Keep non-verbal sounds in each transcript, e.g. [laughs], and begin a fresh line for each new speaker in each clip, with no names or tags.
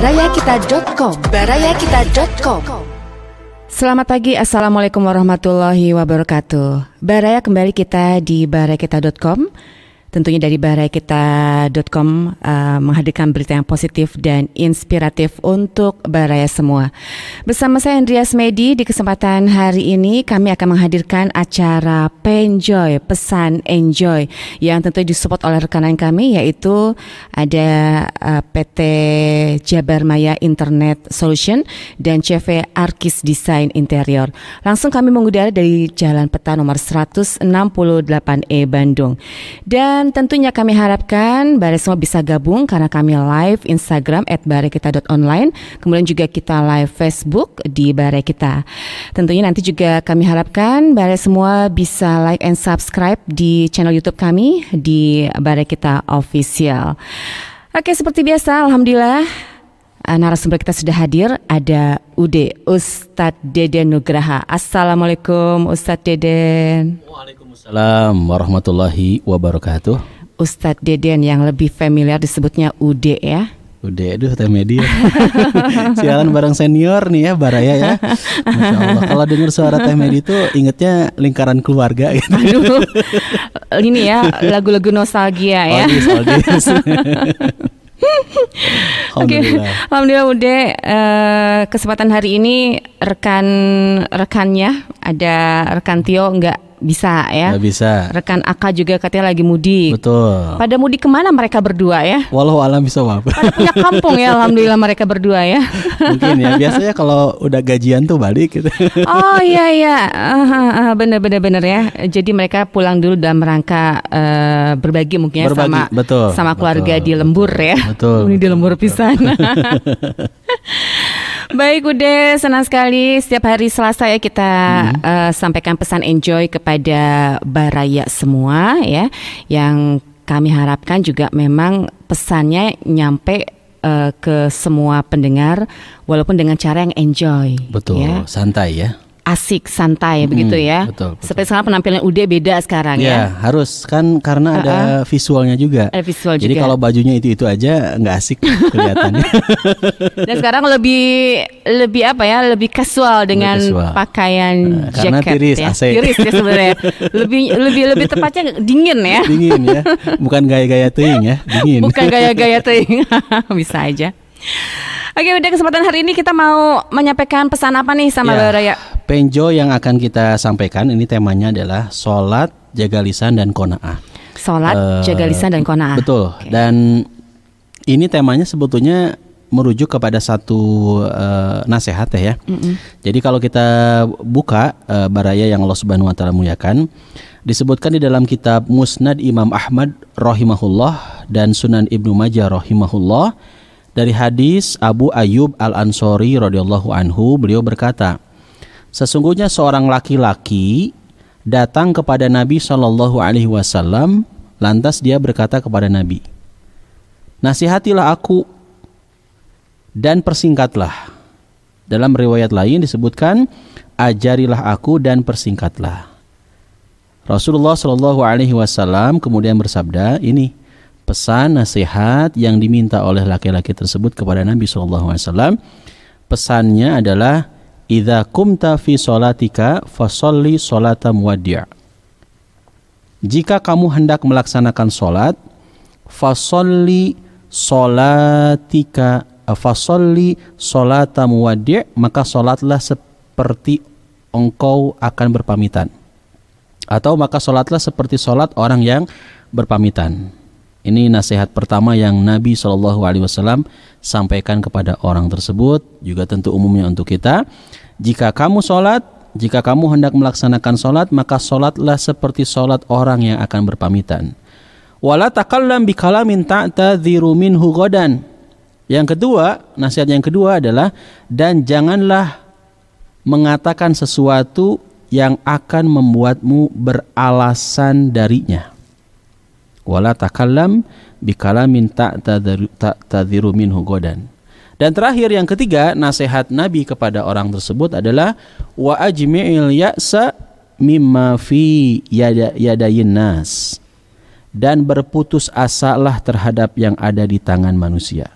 barayakita.com barayakita.com Selamat pagi, Assalamualaikum warahmatullahi wabarakatuh Baraya kembali kita di barayakita.com Tentunya dari barayakita.com uh, menghadirkan berita yang positif dan inspiratif untuk baraya semua. Bersama saya Andreas Medi di kesempatan hari ini kami akan menghadirkan acara Penjoy, pesan enjoy yang tentu disupport oleh rekanan kami yaitu ada uh, PT Jabar Maya Internet Solution dan CV Arkis Design Interior. Langsung kami mengudara dari Jalan Peta nomor 168E Bandung. Dan dan tentunya kami harapkan Bare semua bisa gabung karena kami live Instagram at barekita.online Kemudian juga kita live Facebook di Bare Kita Tentunya nanti juga kami harapkan Bare semua bisa like and subscribe di channel Youtube kami di Bare Kita Official Oke seperti biasa Alhamdulillah eh, narasumber kita sudah hadir ada Ude Ustadz Deden Nugraha. Assalamualaikum Ustadz Deden. Waalaikumsalam.
Waalaikumsalam warahmatullahi wabarakatuh.
Ustadz Deden yang lebih familiar disebutnya Ude ya.
Ude, aduh teh media. [laughs] Sialan bareng senior nih ya Baraya ya.
Masya Allah. Kalau dengar suara teh media itu
ingetnya lingkaran keluarga gitu. Aduh,
[laughs] ini ya lagu-lagu nostalgia ya. Oldies, oh, [laughs] oldies. Alhamdulillah. Okay. Alhamdulillah Ude eh, kesempatan hari ini rekan rekannya ada rekan Tio nggak bisa ya. Gak bisa. Rekan Aka juga katanya lagi mudik.
Betul. Pada
mudik kemana mereka berdua ya?
Walau alam bisa wab. Pada punya kampung ya, alhamdulillah
mereka berdua ya. Mungkin ya. Biasanya
kalau udah gajian tuh balik gitu. Oh
iya iya, bener-bener bener ya. Jadi mereka pulang dulu dalam rangka uh, berbagi mungkin ya berbagi, sama betul, sama keluarga betul, di lembur ya. Betul. Ini di lembur pisan. [laughs] Baik Ude, senang sekali setiap hari Selasa ya kita hmm. uh, sampaikan pesan enjoy kepada baraya semua ya yang kami harapkan juga memang pesannya nyampe eh, ke semua pendengar walaupun dengan cara yang enjoy. Betul, ya.
santai ya
asik, santai hmm, begitu ya. Betul, betul. Seperti sekarang penampilan Ude beda sekarang ya. Ya,
harus kan karena uh-uh. ada visualnya juga. Ada visual Jadi kalau bajunya itu-itu aja nggak asik [laughs] kelihatannya.
[laughs] Dan sekarang lebih lebih apa ya? Lebih casual dengan lebih casual. pakaian uh, karena jacket ya. tiris, ya. AC. Tiris ya sebenarnya. [laughs] lebih lebih lebih tepatnya dingin ya. dingin ya.
Bukan gaya-gaya ting ya, dingin. Bukan gaya-gaya
ting, Bisa aja. Oke, udah kesempatan hari ini kita mau menyampaikan pesan apa nih sama ya, Raya?
Penjo yang akan kita sampaikan ini temanya adalah sholat, jaga lisan dan konaah.
Sholat, uh, jaga lisan dan konaah.
Betul. Okay. Dan ini temanya sebetulnya merujuk kepada satu uh, nasihat ya. Mm -mm. Jadi kalau kita buka uh, eh, baraya yang Allah Subhanahu wa taala muliakan disebutkan di dalam kitab Musnad Imam Ahmad rahimahullah dan Sunan Ibnu Majah rahimahullah dari hadis Abu Ayyub Al-Ansori radhiyallahu anhu, beliau berkata, "Sesungguhnya seorang laki-laki datang kepada Nabi Shallallahu alaihi wasallam, lantas dia berkata kepada Nabi, "Nasihatilah aku dan persingkatlah." Dalam riwayat lain disebutkan, "Ajarilah aku dan persingkatlah." Rasulullah Shallallahu alaihi wasallam kemudian bersabda, "Ini pesan nasihat yang diminta oleh laki-laki tersebut kepada Nabi SAW pesannya adalah idza kumta fi solatika fasolli solata jika kamu hendak melaksanakan solat fasolli solatika fasolli solata muwaddi' maka solatlah seperti engkau akan berpamitan atau maka solatlah seperti solat orang yang berpamitan ini nasihat pertama yang Nabi Shallallahu Alaihi Wasallam sampaikan kepada orang tersebut, juga tentu umumnya untuk kita. Jika kamu sholat, jika kamu hendak melaksanakan sholat, maka sholatlah seperti sholat orang yang akan berpamitan. Walatakalam bikalamin Yang kedua, nasihat yang kedua adalah dan janganlah mengatakan sesuatu yang akan membuatmu beralasan darinya wala takallam bikalamin ta'tadhiru minhu godan. Dan terakhir yang ketiga, nasihat Nabi kepada orang tersebut adalah wa ajmi'il ya'sa mimma fi yadayin nas dan berputus asalah terhadap yang ada di tangan manusia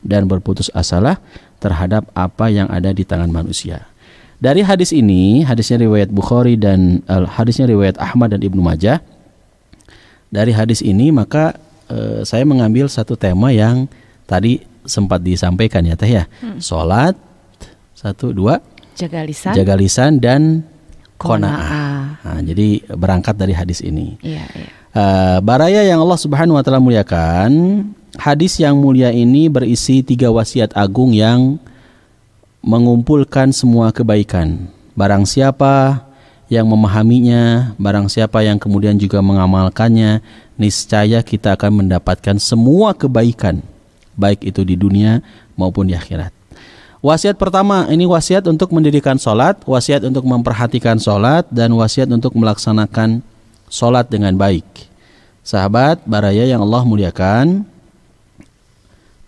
dan berputus asalah terhadap apa yang ada di tangan manusia. Dari hadis ini, hadisnya riwayat Bukhari dan uh, hadisnya riwayat Ahmad dan Ibnu Majah dari hadis ini maka e, saya mengambil satu tema yang tadi sempat disampaikan ya teh ya. Hmm. Salat satu dua
jaga lisan jaga
lisan dan
kona'ah.
Nah, jadi berangkat dari hadis ini. Iya, iya. E, baraya yang Allah Subhanahu wa taala muliakan, hadis yang mulia ini berisi tiga wasiat agung yang mengumpulkan semua kebaikan. Barang siapa yang memahaminya, barang siapa yang kemudian juga mengamalkannya, niscaya kita akan mendapatkan semua kebaikan, baik itu di dunia maupun di akhirat. Wasiat pertama ini wasiat untuk mendirikan sholat, wasiat untuk memperhatikan sholat, dan wasiat untuk melaksanakan sholat dengan baik. Sahabat baraya yang Allah muliakan,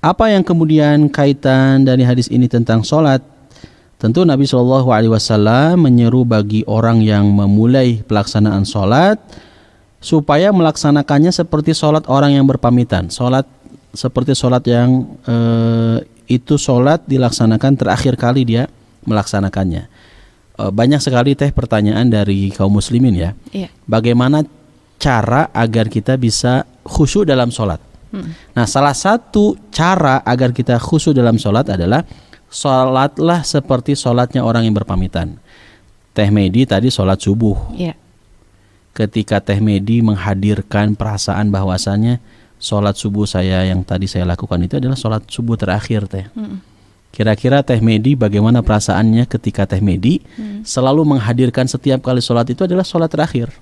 apa yang kemudian kaitan dari hadis ini tentang sholat Tentu Nabi Shallallahu Alaihi Wasallam menyeru bagi orang yang memulai pelaksanaan sholat supaya melaksanakannya seperti sholat orang yang berpamitan, sholat seperti sholat yang e, itu sholat dilaksanakan terakhir kali dia melaksanakannya. E, banyak sekali teh pertanyaan dari kaum muslimin ya, iya. bagaimana cara agar kita bisa khusyuk dalam sholat? Hmm. Nah, salah satu cara agar kita khusyuk dalam sholat adalah sholatlah seperti sholatnya orang yang berpamitan. Teh Medi tadi sholat subuh. Yeah. Ketika Teh Medi menghadirkan perasaan bahwasannya sholat subuh saya yang tadi saya lakukan itu adalah sholat subuh terakhir Teh. Mm. Kira-kira Teh Medi bagaimana perasaannya ketika Teh Medi mm. selalu menghadirkan setiap kali sholat itu adalah sholat terakhir.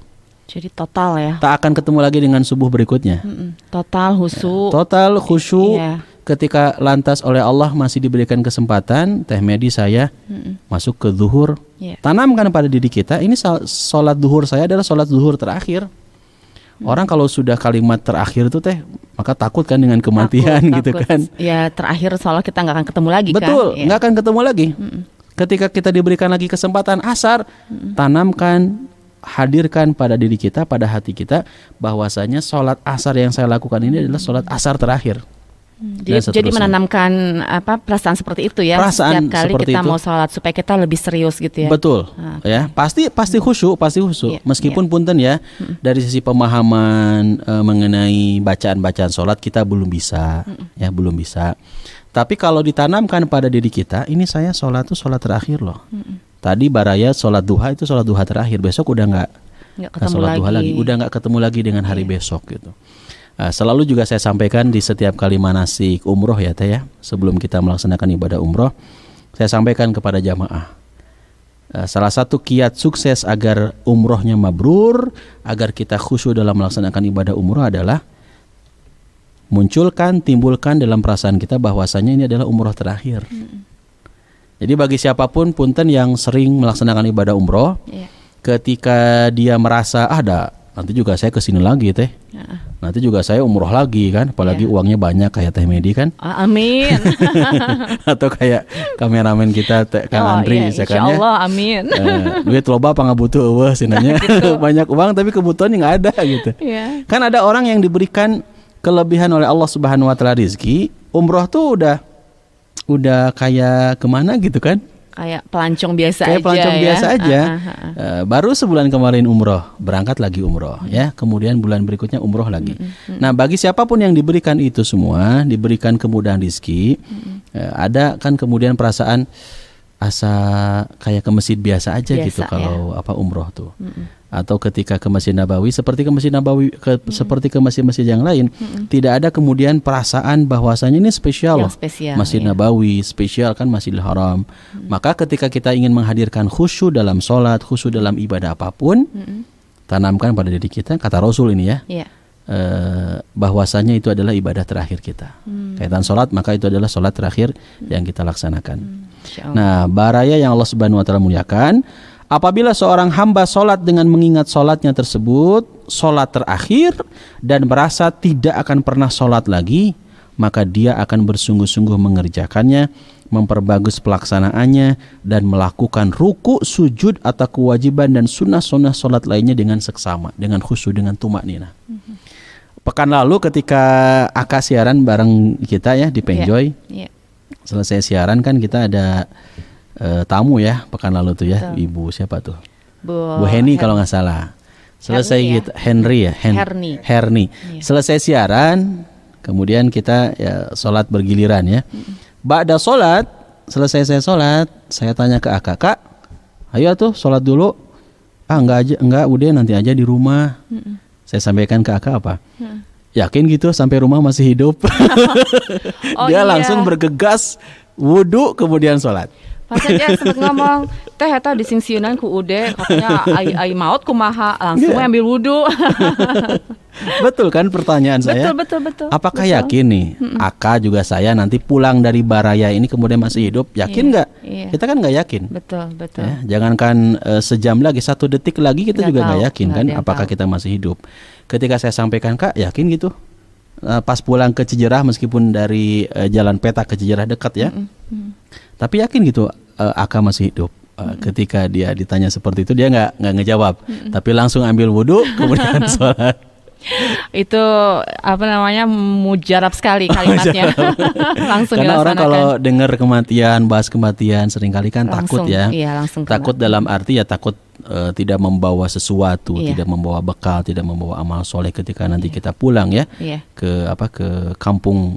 Jadi total ya.
Tak akan ketemu lagi dengan subuh berikutnya. Mm
-mm. Total khusyuk.
Total khusyuk. Yeah ketika lantas oleh Allah masih diberikan kesempatan teh medi saya mm masuk ke zuhur yeah. tanamkan pada diri kita ini sholat zuhur saya adalah sholat zuhur terakhir mm. orang kalau sudah kalimat terakhir itu teh maka takut kan dengan kematian takut, gitu kan
ya terakhir
soalnya kita nggak akan ketemu lagi kan? betul iya. nggak kan? yeah. akan ketemu lagi mm ketika kita diberikan lagi kesempatan asar mm tanamkan hadirkan pada diri kita, pada hati kita, bahwasanya sholat asar yang saya lakukan ini adalah sholat asar terakhir.
Hmm, jadi, jadi menanamkan apa perasaan seperti itu ya perasaan setiap kali kita itu. mau sholat supaya kita lebih serius gitu ya. Betul.
Okay. Ah. Ya, pasti pasti khusyuk, pasti khusyuk. Yeah, Meskipun yeah. punten ya, hmm. dari sisi pemahaman e, mengenai bacaan-bacaan sholat kita belum bisa mm. ya, belum bisa. Tapi kalau ditanamkan pada diri kita, ini saya sholat tuh sholat terakhir loh. Mm. Tadi baraya sholat duha itu sholat duha terakhir, besok udah nggak nggak sholat lagi. duha lagi, udah nggak ketemu lagi dengan hari yeah. besok gitu. Eh, selalu juga saya sampaikan di setiap kali manasik umroh ya teh ya sebelum kita melaksanakan ibadah umroh saya sampaikan kepada jamaah eh, salah satu kiat sukses agar umrohnya mabrur agar kita khusyuk dalam melaksanakan ibadah umroh adalah munculkan timbulkan dalam perasaan kita bahwasanya ini adalah umroh terakhir jadi bagi siapapun punten yang sering melaksanakan ibadah umroh yeah. ketika dia merasa ah ada nanti juga saya kesini lagi teh yeah Nanti juga saya umroh lagi kan, apalagi yeah. uangnya banyak kayak Teh Medi kan.
Ah, amin. [laughs]
[laughs] Atau kayak kameramen kita oh, Kang Andri yeah, ya kan, Insya ya? Allah,
amin. uh, duit
loba apa nggak butuh eueuh sinanya. Nah, gitu. [laughs] banyak uang tapi kebutuhan yang ada gitu. Yeah. Kan ada orang yang diberikan kelebihan oleh Allah Subhanahu wa taala rizki, umroh tuh udah udah kayak kemana gitu kan
kayak pelancong biasa kayak aja pelancong ya? biasa aja uh, uh,
uh, baru sebulan kemarin umroh berangkat lagi umroh ya kemudian bulan berikutnya umroh lagi uh, uh. nah bagi siapapun yang diberikan itu semua diberikan kemudahan rizki uh, uh, ada kan kemudian perasaan asa kayak ke masjid biasa aja biasa, gitu ya. kalau ya. apa umroh tuh. uh, uh atau ketika ke Masjid Nabawi seperti ke Masjid Nabawi ke, hmm. seperti ke masjid-masjid yang lain hmm. tidak ada kemudian perasaan bahwasanya ini spesial loh spesial, Masjid ya. Nabawi spesial kan Masjidil Haram hmm. maka ketika kita ingin menghadirkan khusyuk dalam sholat khusyuk dalam ibadah apapun hmm. tanamkan pada diri kita kata Rasul ini ya yeah. Eh, bahwasanya itu adalah ibadah terakhir kita hmm. kaitan sholat maka itu adalah sholat terakhir hmm. yang kita laksanakan hmm. nah baraya yang Allah Subhanahu Wa Taala muliakan Apabila seorang hamba sholat dengan mengingat sholatnya tersebut, sholat terakhir dan merasa tidak akan pernah sholat lagi, maka dia akan bersungguh-sungguh mengerjakannya, memperbagus pelaksanaannya, dan melakukan ruku, sujud, atau kewajiban dan sunnah-sunnah sholat lainnya dengan seksama, dengan khusyuk, dengan tumak nina. Mhm. Pekan lalu ketika Aka siaran bareng kita ya di Penjoy, yeah. Yeah. selesai siaran kan kita ada uh, tamu ya pekan lalu tuh ya Betul. ibu siapa tuh
Bu, Bu Heni kalau
nggak salah selesai Herni ya? kita ya? Henry ya Hen Herni, Herni. Yeah. selesai siaran kemudian kita ya, sholat bergiliran ya Ba'da sholat selesai saya sholat saya tanya ke kakak, kak ayo tuh sholat dulu ah nggak aja nggak udah nanti aja di rumah mm -mm. saya sampaikan ke akak apa mm. yakin gitu sampai rumah masih hidup [laughs]
oh, dia iya. langsung
bergegas wudhu kemudian sholat
Pas dia sempat ngomong, teh eta disingsiunan ku Ude, katanya ai ai ku kumaha, langsung yeah. ambil wudhu. [laughs]
betul kan pertanyaan saya? Betul betul
betul. Apakah betul. yakin nih mm -mm.
Aka juga saya nanti pulang dari Baraya ini kemudian masih hidup? Yakin iya, nggak? Yeah, yeah. Kita kan nggak yakin. Betul betul. Ya, jangankan uh, sejam lagi, satu detik lagi kita gak juga nggak yakin gak kan? Apakah tahu. kita masih hidup? Ketika saya sampaikan kak, yakin gitu? Uh, pas pulang ke Cijerah meskipun dari uh, jalan peta ke Cijerah dekat ya. Mm -mm tapi yakin gitu uh, Aka masih hidup uh, hmm. ketika dia ditanya seperti itu dia nggak nggak ngejawab hmm. tapi langsung ambil wudhu [laughs] kemudian sholat
itu apa namanya mujarab sekali [laughs] oh, kalimatnya [laughs] langsung karena orang kalau
dengar kematian bahas kematian seringkali kan langsung, takut ya iya, langsung takut kena. dalam arti ya takut uh, tidak membawa sesuatu iya. tidak membawa bekal tidak membawa amal soleh ketika nanti iya. kita pulang ya iya. ke apa ke kampung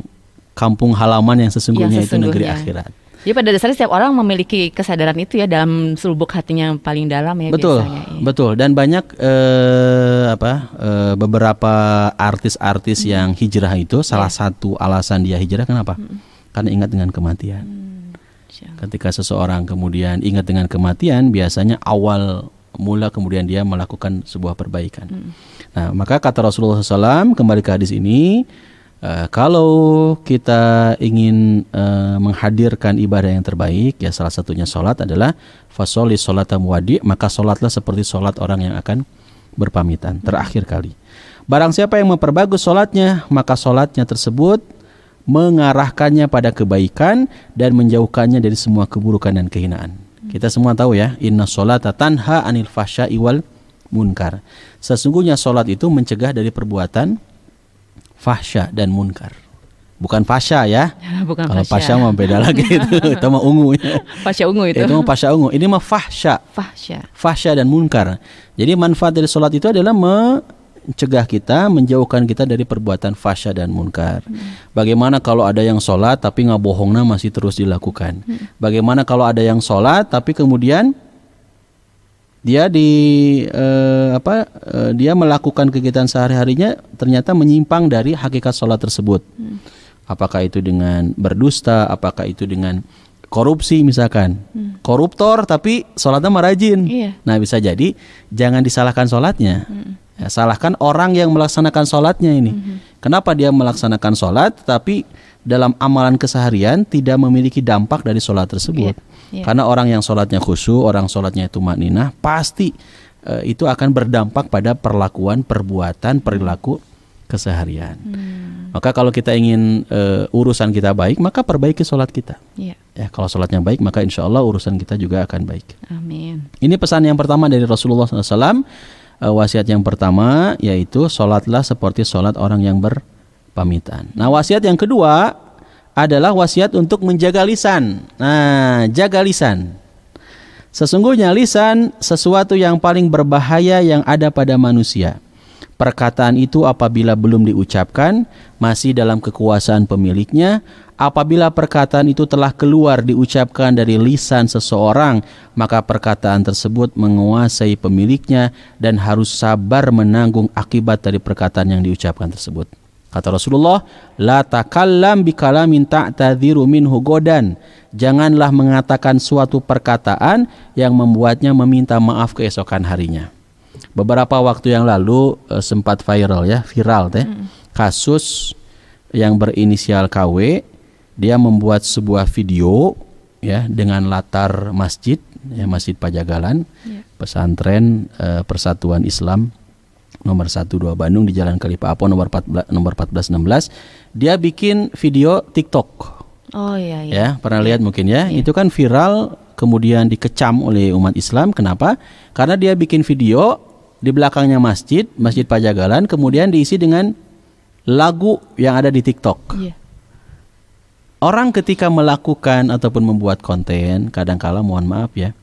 kampung halaman yang sesungguhnya, yang sesungguhnya itu negeri akhirat
jadi ya, pada dasarnya setiap orang memiliki kesadaran itu ya dalam selubuk hatinya yang paling dalam ya betul, biasanya.
Ya. Betul. Dan banyak eh, apa eh, beberapa artis-artis hmm. yang hijrah itu ya. salah satu alasan dia hijrah kenapa? Hmm. Karena ingat dengan kematian. Hmm. Ketika seseorang kemudian ingat dengan kematian, biasanya awal mula kemudian dia melakukan sebuah perbaikan. Hmm. Nah, maka kata Rasulullah SAW kembali ke hadis ini, Uh, kalau kita ingin uh, menghadirkan ibadah yang terbaik, ya salah satunya sholat adalah fasoli sholatam muwadi, maka sholatlah seperti sholat orang yang akan berpamitan terakhir kali. Barang siapa yang memperbagus sholatnya, maka sholatnya tersebut mengarahkannya pada kebaikan dan menjauhkannya dari semua keburukan dan kehinaan. Kita semua tahu ya, inna sholata tanha anil fasha iwal munkar. Sesungguhnya sholat itu mencegah dari perbuatan fahsya dan munkar. Bukan fasya ya.
[laughs] Bukan Kalau fasya mah beda lagi [laughs] itu. itu
mah ungu ya.
Fasya ungu itu. Itu mah fasya
ungu. Ini mah fahsya. Fahsya. Fahsya dan munkar. Jadi manfaat dari sholat itu adalah mencegah kita, menjauhkan kita dari perbuatan fasya dan munkar. Hmm. Bagaimana kalau ada yang sholat tapi nggak bohongnya masih terus dilakukan? Hmm. Bagaimana kalau ada yang sholat tapi kemudian dia di eh, apa eh, dia melakukan kegiatan sehari-harinya ternyata menyimpang dari hakikat sholat tersebut. Hmm. Apakah itu dengan berdusta, apakah itu dengan korupsi misalkan. Hmm. Koruptor tapi sholatnya merajin. Iya. Nah, bisa jadi jangan disalahkan sholatnya. Hmm. Ya, salahkan orang yang melaksanakan sholatnya ini. -hmm. Kenapa dia melaksanakan sholat, tapi dalam amalan keseharian tidak memiliki dampak dari sholat tersebut? Yeah. Yeah. Karena orang yang sholatnya khusyuk, orang sholatnya itu makninah, pasti uh, itu akan berdampak pada perlakuan, perbuatan, perilaku keseharian. Hmm. Maka kalau kita ingin uh, urusan kita baik, maka perbaiki sholat kita. Yeah. Ya, kalau sholatnya baik, maka insya Allah urusan kita juga akan baik. Amin. Ini pesan yang pertama dari Rasulullah SAW. Uh, eh, wasiat yang pertama yaitu sholatlah seperti sholat orang yang berpamitan. Nah wasiat yang kedua adalah wasiat untuk menjaga lisan. Nah, jaga lisan. Sesungguhnya lisan sesuatu yang paling berbahaya yang ada pada manusia. Perkataan itu apabila belum diucapkan masih dalam kekuasaan pemiliknya, apabila perkataan itu telah keluar diucapkan dari lisan seseorang, maka perkataan tersebut menguasai pemiliknya dan harus sabar menanggung akibat dari perkataan yang diucapkan tersebut. Kata Rasulullah, "La takallam minta ta'tadhiru minhu godan." Janganlah mengatakan suatu perkataan yang membuatnya meminta maaf keesokan harinya. Beberapa waktu yang lalu eh, sempat viral ya, viral teh. Mm. Kasus yang berinisial KW, dia membuat sebuah video ya dengan latar masjid, ya Masjid Pajagalan, ya. Pesantren eh, Persatuan Islam nomor 12 Bandung di Jalan Apo nomor 14 nomor 14 16 dia bikin video TikTok.
Oh iya iya. Ya,
pernah lihat mungkin ya. Iya. Itu kan viral kemudian dikecam oleh umat Islam. Kenapa? Karena dia bikin video di belakangnya masjid, Masjid Pajagalan kemudian diisi dengan lagu yang ada di TikTok. Iya. Orang ketika melakukan ataupun membuat konten, kadangkala mohon maaf ya,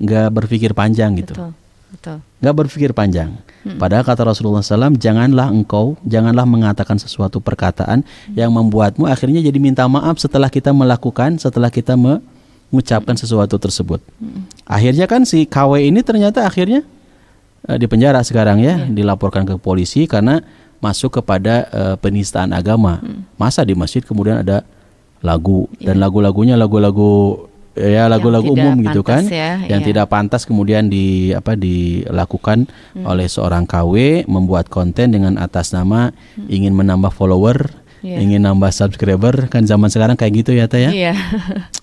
nggak berpikir panjang gitu. Betul. Betul. Nggak berpikir panjang Hmm. Padahal kata Rasulullah SAW, janganlah engkau, janganlah mengatakan sesuatu perkataan hmm. yang membuatmu akhirnya jadi minta maaf setelah kita melakukan, setelah kita mengucapkan sesuatu tersebut. Hmm. Akhirnya kan si KW ini ternyata akhirnya uh, di penjara sekarang ya, hmm. dilaporkan ke polisi karena masuk kepada uh, penistaan agama. Hmm. Masa di masjid kemudian ada lagu dan iya. lagu-lagunya lagu-lagu ya lagu-lagu umum gitu kan ya, yang iya. tidak pantas kemudian di apa dilakukan hmm. oleh seorang KW membuat konten dengan atas nama hmm. ingin menambah follower yeah. ingin nambah subscriber kan zaman sekarang kayak gitu ya teh yeah. Ya? Iya.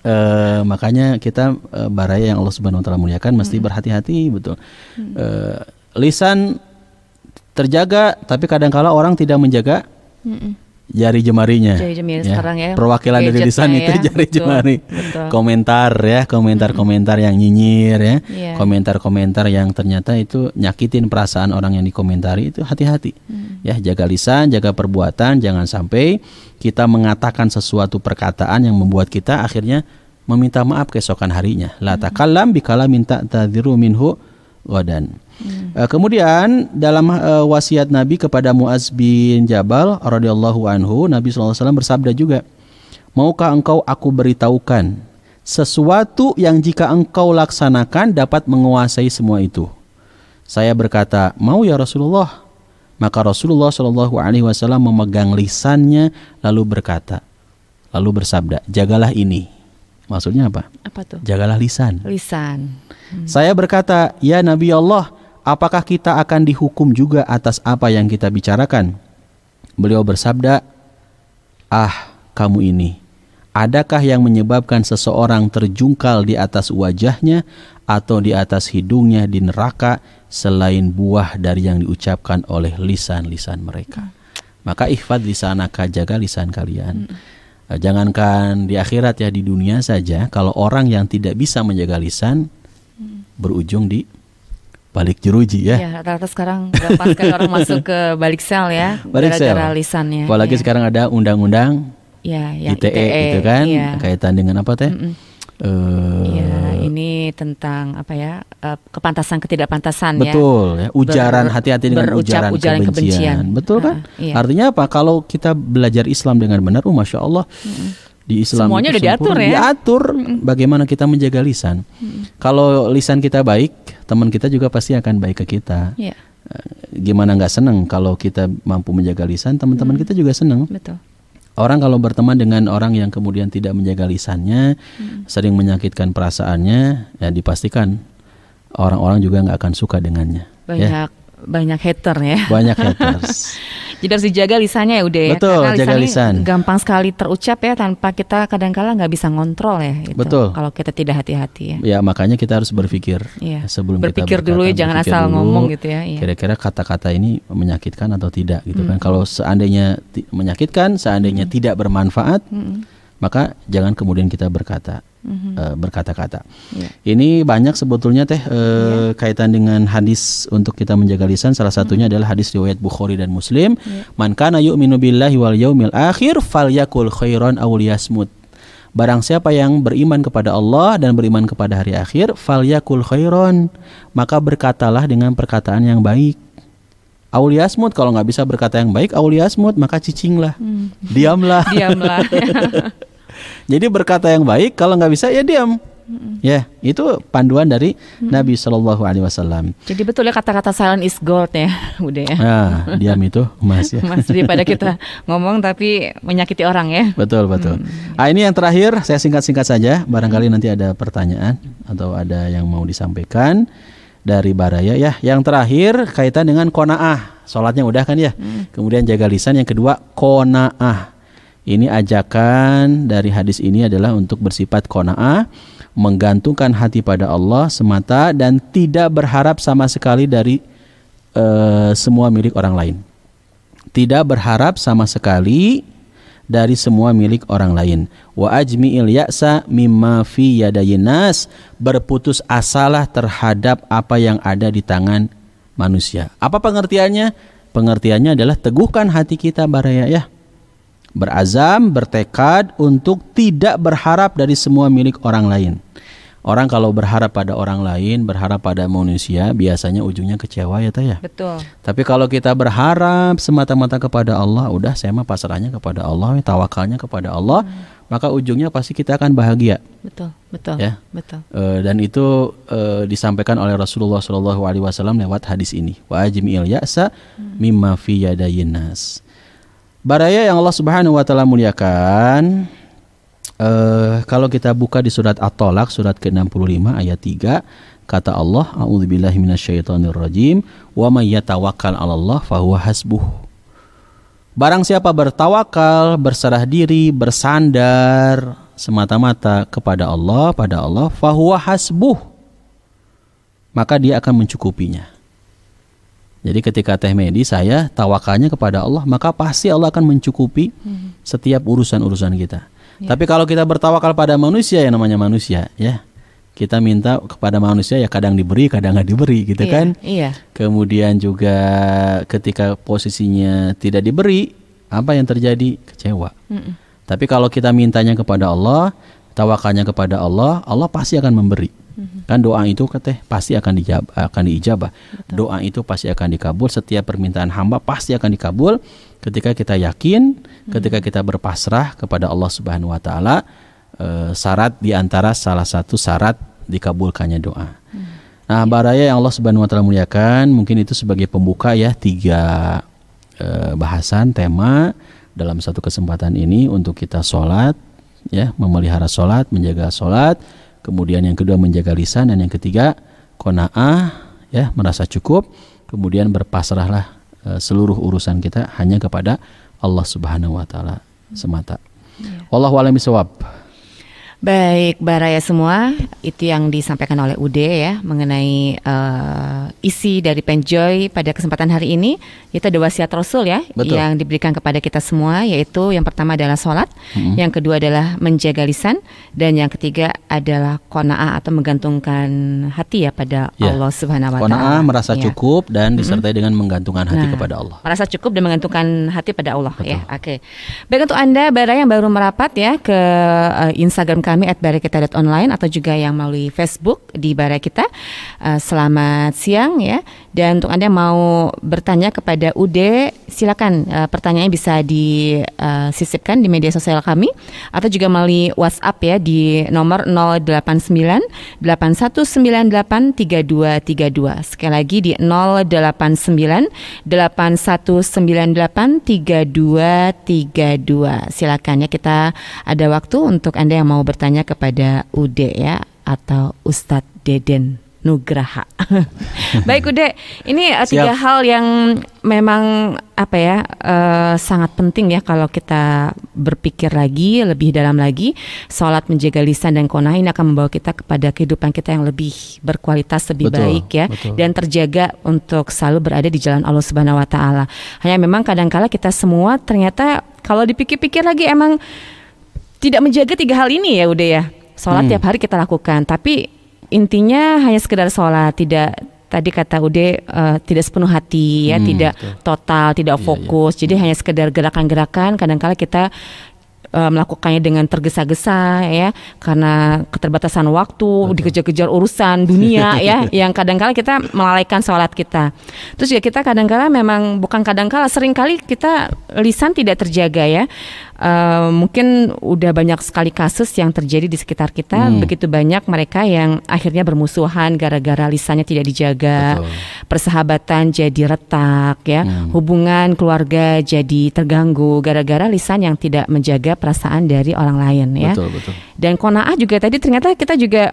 [laughs] e, makanya kita e, baraya yang Allah Subhanahu Wa Taala muliakan mesti mm. berhati-hati betul mm. e, lisan terjaga tapi kadangkala orang tidak menjaga mm -mm jari jemarinya. Jari
jemari ya. sekarang ya. Perwakilan dari lisan ya, itu [laughs] jari betul, jemari. Betul.
Komentar ya, komentar-komentar hmm. yang nyinyir ya. Iya. Komentar-komentar yeah. yang ternyata itu nyakitin perasaan orang yang dikomentari itu hati-hati. Hmm. Ya, jaga lisan, jaga perbuatan, jangan sampai kita mengatakan sesuatu perkataan yang membuat kita akhirnya meminta maaf keesokan harinya. La hmm. kalam bikala minta tadiru minhu wadan Hmm. kemudian dalam eh, wasiat Nabi kepada Muaz bin Jabal radhiyallahu anhu, Nabi saw bersabda juga, maukah engkau aku beritahukan sesuatu yang jika engkau laksanakan dapat menguasai semua itu. Saya berkata, mau ya Rasulullah. Maka Rasulullah saw Alaihi Wasallam memegang lisannya lalu berkata, lalu bersabda, jagalah ini. Maksudnya apa? Apa tuh? Jagalah lisan.
Lisan. Hmm.
Saya berkata, ya Nabi Allah, apakah kita akan dihukum juga atas apa yang kita bicarakan? Beliau bersabda, "Ah, kamu ini, adakah yang menyebabkan seseorang terjungkal di atas wajahnya atau di atas hidungnya di neraka selain buah dari yang diucapkan oleh lisan-lisan mereka?" Hmm. Maka ikhfad lisanaka, jaga lisan kalian. Hmm. Eh, jangankan di akhirat ya di dunia saja, kalau orang yang tidak bisa menjaga lisan hmm. berujung di balik jeruji ya. Ya
rata-rata sekarang berapa sekali orang masuk ke balik sel ya. Balik gara -gara sel. lisannya. Apalagi
ya. sekarang ada undang-undang.
Ya, ya ITE, ITE gitu kan ya.
kaitan dengan apa teh? Mm -mm. Uh, ya,
ini tentang apa ya uh, kepantasan ketidakpantasan betul, ya. Betul ya, ujaran hati-hati dengan ujaran, ujaran kebencian. kebencian. Betul uh, kan? Ah, iya. Artinya
apa? Kalau kita belajar Islam dengan benar, oh masya Allah. Mm di Islam semuanya sudah diatur ya diatur bagaimana kita menjaga lisan mm. kalau lisan kita baik teman kita juga pasti akan baik ke kita. Yeah. Iya. Gimana nggak seneng kalau kita mampu menjaga lisan, teman-teman hmm. kita juga seneng. Betul. Orang kalau berteman dengan orang yang kemudian tidak menjaga lisannya, hmm. sering menyakitkan perasaannya, ya dipastikan orang-orang juga nggak akan suka dengannya. Ya. Banyak ya.
banyak hater ya. Banyak [laughs] haters. Jadi harus dijaga lisannya ya udah ya. Betul, Karena jaga lisan. Gampang sekali terucap ya tanpa kita kadang-kala nggak bisa ngontrol ya. Itu, Betul. Kalau kita tidak hati-hati ya.
Ya makanya kita harus berpikir iya. sebelum berpikir kita berkata, dulu ya jangan asal dulu, ngomong gitu ya. Iya. Kira-kira iya. kata-kata ini menyakitkan atau tidak gitu hmm. kan. Kalau seandainya menyakitkan, seandainya hmm. tidak bermanfaat, hmm. maka jangan kemudian kita berkata uh, berkata-kata. Yeah. Ini banyak sebetulnya teh uh, eh, yeah. kaitan dengan hadis untuk kita menjaga lisan. Salah mhm. satunya mm adalah hadis riwayat Bukhari dan Muslim. Yeah. Man kana yu'minu billahi wal yaumil akhir falyakul khairan aw liyasmut. Barang siapa yang beriman kepada Allah dan beriman kepada hari akhir, falyakul khairon, maka berkatalah dengan perkataan yang baik. Auliasmut kalau nggak bisa berkata yang baik, auliasmut maka cicinglah. Hmm. Diamlah. [laughs] Diamlah. [laughs] Jadi berkata yang baik, kalau nggak bisa ya diam. hmm Ya, itu panduan dari hmm Nabi Shallallahu Alaihi Wasallam.
Jadi betul ya kata-kata silent is gold ya, [laughs] Bude ya. Nah,
diam itu emas ya. [laughs] Mas daripada kita
ngomong tapi menyakiti orang ya.
Betul betul. Mm-hmm. Ah ini yang terakhir, saya singkat-singkat saja. Barangkali nanti ada pertanyaan atau ada yang mau disampaikan dari Baraya ya. Yang terakhir kaitan dengan konaah, sholatnya udah kan ya. hmm Kemudian jaga lisan. Yang kedua konaah ini ajakan dari hadis ini adalah untuk bersifat kona'ah, menggantungkan hati pada Allah semata dan tidak berharap sama sekali dari e, semua milik orang lain. Tidak berharap sama sekali dari semua milik orang lain. Wa ajmi'il ya'sa mimma fi yadayinas berputus asalah terhadap apa yang ada di tangan manusia. Apa pengertiannya? Pengertiannya adalah teguhkan hati kita baraya ya. Berazam, bertekad untuk tidak berharap dari semua milik orang lain. Orang kalau berharap pada orang lain, berharap pada manusia, biasanya ujungnya kecewa ya Taya. Betul. Tapi kalau kita berharap semata-mata kepada Allah, udah saya mah pasrahnya kepada Allah, ya, tawakalnya kepada Allah, hmm. maka ujungnya pasti kita akan bahagia.
Betul, betul. Ya, betul.
E, dan itu e, disampaikan oleh Rasulullah Shallallahu Alaihi Wasallam lewat hadis ini. Wa ajmil ya'sa hmm. mimma fi yadayinas Baraya yang Allah Subhanahu wa taala muliakan uh, kalau kita buka di surat At-Talaq surat ke-65 ayat 3 kata Allah a'udzubillahi minasyaitonirrajim wa may yatawakkal 'alallah fahuwa hasbuh Barang siapa bertawakal, berserah diri, bersandar semata-mata kepada Allah, pada Allah, fahuwa hasbuh. Maka dia akan mencukupinya. Jadi ketika teh medis saya tawakalnya kepada Allah, maka pasti Allah akan mencukupi hmm. setiap urusan-urusan kita. Yeah. Tapi kalau kita bertawakal pada manusia ya namanya manusia, ya kita minta kepada manusia ya kadang diberi, kadang nggak diberi, gitu yeah. kan? Iya. Kemudian juga ketika posisinya tidak diberi, apa yang terjadi? Kecewa. Mm -mm. Tapi kalau kita mintanya kepada Allah, tawakalnya kepada Allah, Allah pasti akan memberi hmm Kan doa itu kata pasti akan dijab, akan diijabah. Betul. Doa itu pasti akan dikabul. Setiap permintaan hamba pasti akan dikabul ketika kita yakin, mm-hmm. ketika kita berpasrah kepada Allah Subhanahu wa taala. E, syarat di antara salah satu syarat dikabulkannya doa. Mm-hmm. Nah, baraya yang Allah Subhanahu wa taala muliakan, mungkin itu sebagai pembuka ya tiga eh, bahasan tema dalam satu kesempatan ini untuk kita sholat ya memelihara sholat menjaga sholat kemudian yang kedua menjaga lisan dan yang ketiga konaah ya merasa cukup kemudian berpasrahlah e, seluruh urusan kita hanya kepada Allah Subhanahu wa taala semata. Yeah. Wallahu a'lam bishawab.
Baik, Baraya semua, itu yang disampaikan oleh Ude ya mengenai uh, isi dari Penjoy pada kesempatan hari ini. Itu ada wasiat Rasul ya Betul. yang diberikan kepada kita semua, yaitu yang pertama adalah sholat, hmm. yang kedua adalah menjaga lisan, dan yang ketiga adalah qanaah atau menggantungkan hati ya pada yeah. Allah Subhanahu Wa Taala. Kona'ah merasa ya.
cukup dan mm-hmm. disertai hmm. dengan menggantungkan hati nah, kepada Allah.
Merasa cukup dan menggantungkan hati pada Allah ya. Betul. ya. Oke, okay. baik untuk anda Baraya yang baru merapat ya ke uh, Instagram kami at barakita.online atau juga yang melalui Facebook di Barakita. Uh, eh, selamat siang ya. Dan untuk Anda yang mau bertanya kepada Ude, silakan uh, pertanyaannya bisa disisipkan di media sosial kami atau juga melalui WhatsApp ya di nomor 089 Sekali lagi di 089 8198 Silakan ya kita ada waktu untuk Anda yang mau bertanya bertanya kepada Ude ya atau Ustadz Deden Nugraha. [laughs] Baik Ude, ini eh, Siap. tiga hal yang memang apa ya uh, sangat penting ya kalau kita berpikir lagi lebih dalam lagi. Salat menjaga lisan dan konah ini akan membawa kita kepada kehidupan kita yang lebih berkualitas, lebih betul, baik ya betul. dan terjaga untuk selalu berada di jalan Allah Subhanahu wa taala. Hanya memang kadang-kala kita semua ternyata kalau dipikir-pikir lagi emang tidak menjaga tiga hal ini ya udah ya. Sholat hmm. tiap hari kita lakukan, tapi intinya hanya sekedar sholat, tidak tadi kata Ude uh, tidak sepenuh hati ya, hmm, tidak betul. total, tidak fokus. Iya, iya. Jadi hmm. hanya sekedar gerakan-gerakan. Kadangkala -kadang kita uh, melakukannya dengan tergesa-gesa ya, karena keterbatasan waktu, dikejar-kejar urusan dunia [laughs] ya, yang kadangkala -kadang kita melalaikan sholat kita. Terus ya kita kadangkala -kadang memang bukan kadangkala, kali kita lisan tidak terjaga ya uh, mungkin udah banyak sekali kasus yang terjadi di sekitar kita hmm. begitu banyak mereka yang akhirnya bermusuhan gara-gara lisannya tidak dijaga Betul. persahabatan jadi retak ya hmm. hubungan keluarga jadi terganggu gara-gara lisan yang tidak menjaga perasaan dari orang lain ya betul, dan konaah juga tadi ternyata kita juga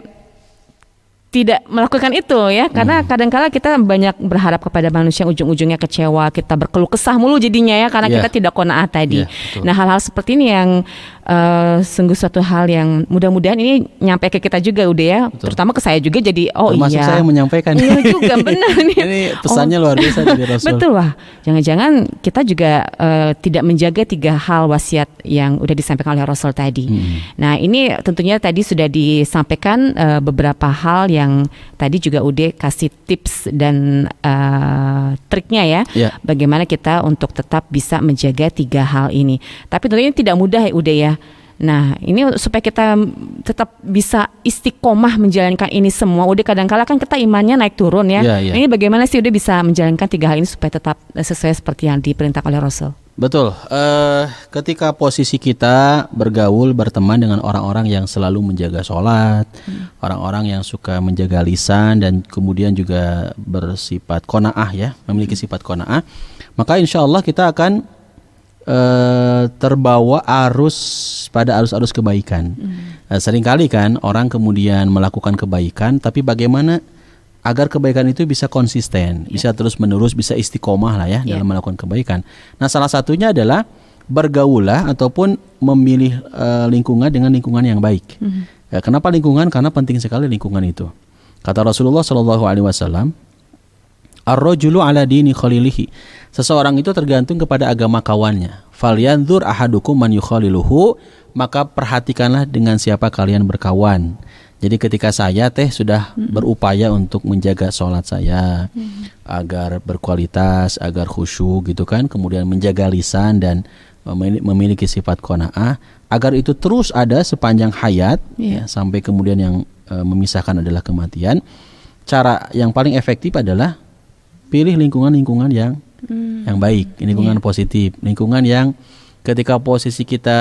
tidak melakukan itu ya hmm. karena kadang-kala kita banyak berharap kepada manusia ujung-ujungnya kecewa kita berkeluh kesah mulu jadinya ya karena yeah. kita tidak konaah tadi. Yeah, iya, nah hal-hal seperti ini yang uh, sungguh suatu hal yang mudah-mudahan ini nyampe ke kita juga udah ya Betul. terutama ke saya juga jadi oh Termasuk iya saya menyampaikan iya juga [laughs] benar nih ini pesannya oh. luar biasa dari [laughs] Rasul Betul wah jangan-jangan kita juga uh, tidak menjaga tiga hal wasiat yang udah disampaikan oleh Rasul tadi hmm. nah ini tentunya tadi sudah disampaikan uh, beberapa hal yang tadi juga udah kasih tips dan uh, triknya ya yeah. bagaimana kita untuk tetap bisa menjaga tiga hal ini tapi tentunya tidak mudah ya udah ya Nah, ini supaya kita tetap bisa istiqomah menjalankan ini semua. Udah kadang kadangkala kan kita imannya naik turun ya. Yeah, iya, iya. yeah. ini bagaimana sih udah bisa menjalankan tiga hal ini supaya tetap eh, sesuai seperti yang diperintahkan oleh Rasul?
Betul. Uh, ketika posisi kita bergaul berteman dengan orang-orang yang selalu menjaga sholat, hmm. orang-orang yang suka menjaga lisan dan kemudian juga bersifat konaah ya, memiliki hmm. sifat konaah, maka insya Allah kita akan uh, terbawa arus pada arus-arus kebaikan. Mm. Uh, seringkali kan orang kemudian melakukan kebaikan, tapi bagaimana agar kebaikan itu bisa konsisten, yeah. bisa terus menerus, bisa istiqomah lah ya yeah. dalam melakukan kebaikan. Nah salah satunya adalah bergaulah ataupun memilih uh, lingkungan dengan lingkungan yang baik. Mm. kenapa lingkungan? Karena penting sekali lingkungan itu. Kata Rasulullah Shallallahu Alaihi Wasallam, Arrojulu ala dini khalilihi. Seseorang itu tergantung kepada agama kawannya. Falyanzur ahadukum man yukhaliluhu, maka perhatikanlah dengan siapa kalian berkawan. Jadi ketika saya teh sudah hmm. berupaya untuk menjaga sholat saya hmm. agar berkualitas, agar khusyuk gitu kan, kemudian menjaga lisan dan memiliki sifat kona'ah agar itu terus ada sepanjang hayat yeah. ya, iya. sampai kemudian yang e, memisahkan adalah kematian. Cara yang paling efektif adalah pilih lingkungan-lingkungan yang hmm. yang baik, lingkungan yeah. positif, lingkungan yang ketika posisi kita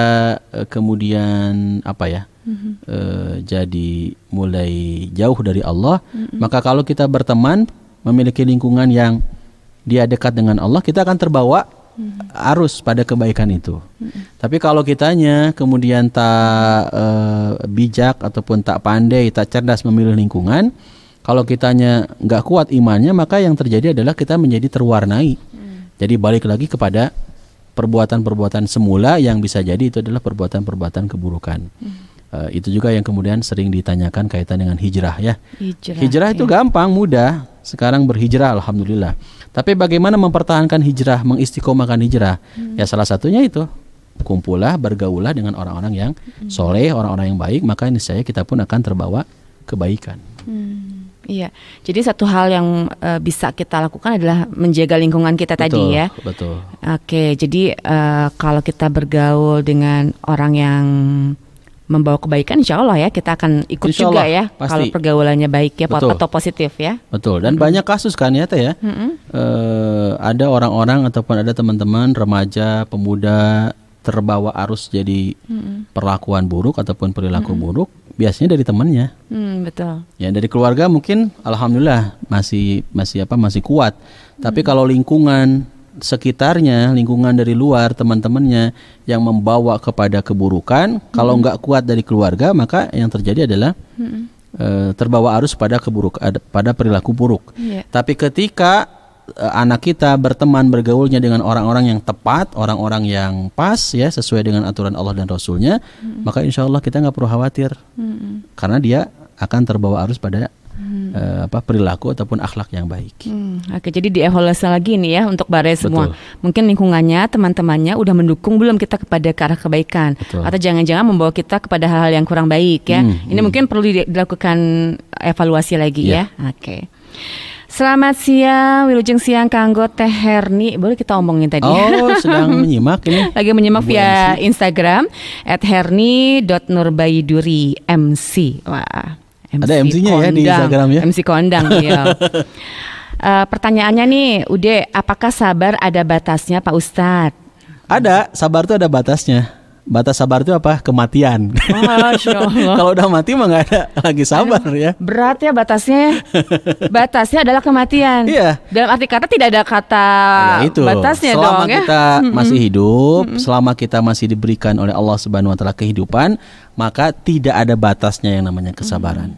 uh, kemudian apa ya mm-hmm. uh, jadi mulai jauh dari Allah mm-hmm. maka kalau kita berteman memiliki lingkungan yang dia dekat dengan Allah kita akan terbawa mm-hmm. arus pada kebaikan itu mm-hmm. tapi kalau kitanya kemudian tak uh, bijak ataupun tak pandai tak cerdas memilih lingkungan mm kalau kitanya nggak kuat imannya, maka yang terjadi adalah kita menjadi terwarnai. Hmm. Jadi balik lagi kepada perbuatan-perbuatan semula yang bisa jadi itu adalah perbuatan-perbuatan keburukan. Hmm. Uh, itu juga yang kemudian sering ditanyakan kaitan dengan hijrah ya.
Hijrah, hijrah
itu ya. gampang, mudah. Sekarang berhijrah, alhamdulillah. Tapi bagaimana mempertahankan hijrah, mengistiqomahkan hijrah? Hmm. Ya salah satunya itu kumpulah, bergaulah dengan orang-orang yang hmm. soleh, orang-orang yang baik, maka niscaya kita pun akan terbawa kebaikan.
Hmm. Iya, jadi satu hal yang uh, bisa kita lakukan adalah menjaga lingkungan kita betul, tadi ya. Betul. Oke, jadi uh, kalau kita bergaul dengan orang yang membawa kebaikan, Insya Allah ya kita akan ikut insya juga ya pasti. kalau pergaulannya baik ya betul. atau positif ya.
Betul. Dan -hmm. banyak kasus kan ya teh ya. Mm -hmm. uh, ada orang-orang ataupun ada teman-teman remaja, pemuda terbawa arus jadi hmm perlakuan buruk ataupun perilaku hmm buruk biasanya dari temannya.
Hmm, betul.
Ya dari keluarga mungkin alhamdulillah masih masih apa masih kuat. Tapi hmm kalau lingkungan sekitarnya, lingkungan dari luar teman-temannya yang membawa kepada keburukan, hmm kalau nggak kuat dari keluarga maka yang terjadi adalah hmm terbawa arus pada keburuk pada perilaku buruk. Yeah. Tapi ketika Eh, anak kita berteman bergaulnya dengan orang-orang yang tepat, orang-orang yang pas ya sesuai dengan aturan Allah dan Rasulnya, mm
-hmm. maka
insya Allah kita nggak perlu khawatir mm -hmm. karena dia akan terbawa arus pada
hmm.
apa perilaku ataupun akhlak yang baik.
Hmm. Oke, jadi dievaluasi lagi nih ya untuk bare semua. Mungkin lingkungannya, teman-temannya udah mendukung belum kita kepada ke arah kebaikan Betul. atau jangan-jangan membawa kita kepada hal-hal yang kurang baik ya. Hmm, Ini mm. mungkin perlu dilakukan evaluasi lagi yeah. ya. Oke. Okay. Selamat siang, Wilujeng siang Kanggo Teh Herni. Boleh kita omongin tadi? Oh, [laughs] sedang menyimak ini. Lagi menyimak Bu via MC. Instagram @herni_nurbaiduri_mc. MC. Wah, MC ada MC-nya ya di Instagram ya. MC kondang, [laughs] ya. Uh, pertanyaannya nih, Ude, apakah sabar ada batasnya Pak Ustadz?
Ada, sabar itu ada batasnya batas sabar itu apa? Kematian. Oh, [laughs] kalau udah mati mah nggak ada lagi sabar Aduh, ya.
Berat ya batasnya. batasnya adalah kematian. Iya. Dalam arti kata tidak ada kata ya, itu. batasnya selama dong ya. Selama kita masih
hidup, selama kita masih diberikan oleh Allah Subhanahu wa taala kehidupan, maka tidak ada batasnya yang namanya kesabaran.